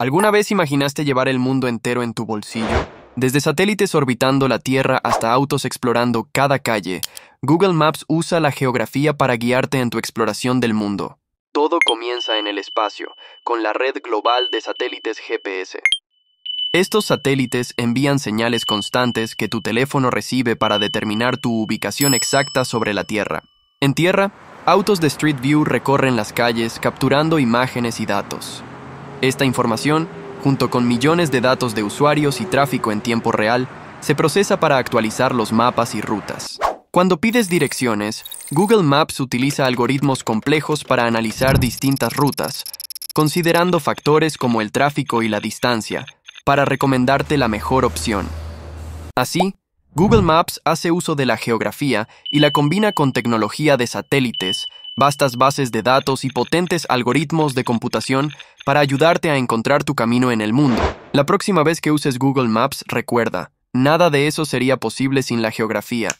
¿Alguna vez imaginaste llevar el mundo entero en tu bolsillo? Desde satélites orbitando la Tierra hasta autos explorando cada calle, Google Maps usa la geografía para guiarte en tu exploración del mundo. Todo comienza en el espacio, con la red global de satélites GPS. Estos satélites envían señales constantes que tu teléfono recibe para determinar tu ubicación exacta sobre la Tierra. En tierra, autos de Street View recorren las calles capturando imágenes y datos. Esta información, junto con millones de datos de usuarios y tráfico en tiempo real, se procesa para actualizar los mapas y rutas. Cuando pides direcciones, Google Maps utiliza algoritmos complejos para analizar distintas rutas, considerando factores como el tráfico y la distancia, para recomendarte la mejor opción. Así, Google Maps hace uso de la geografía y la combina con tecnología de satélites bastas bases de datos y potentes algoritmos de computación para ayudarte a encontrar tu camino en el mundo. La próxima vez que uses Google Maps, recuerda, nada de eso sería posible sin la geografía.